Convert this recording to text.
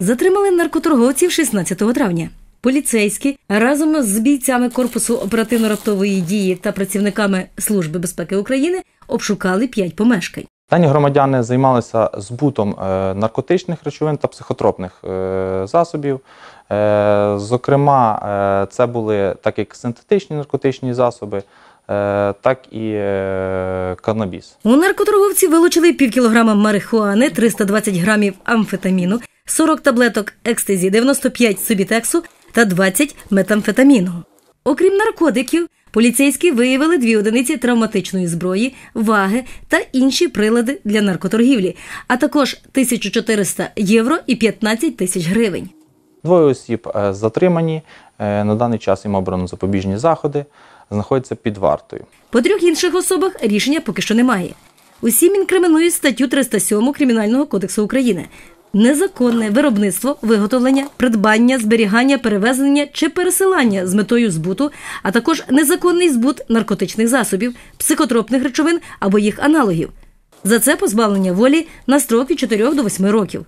Затримали наркоторговців 16 травня. Поліцейські разом з бійцями корпусу оперативно-раптової дії та працівниками Служби безпеки України обшукали п'ять помешкань. Дані громадяни займалися збутом е, наркотичних речовин та психотропних е, засобів. Е, зокрема, це були так як синтетичні наркотичні засоби. Так і канабіс. У наркоторговці вилучили пів кілограма марихуани, 320 грамів амфетаміну, 40 таблеток екстезі, 95 субітексу та 20 метамфетаміну. Окрім наркотиків, поліцейські виявили дві одиниці травматичної зброї, ваги та інші прилади для наркоторгівлі, а також 1400 євро і 15 тисяч гривень. Двоє осіб е, затримані. Е, на даний час їм обрано запобіжні заходи, знаходяться під вартою. По трьох інших особах рішення поки що немає. Усім інкримінують статтю 307 Кримінального кодексу України незаконне виробництво, виготовлення, придбання, зберігання, перевезення чи пересилання з метою збуту, а також незаконний збут наркотичних засобів, психотропних речовин або їх аналогів. За це позбавлення волі на строк від 4 до 8 років.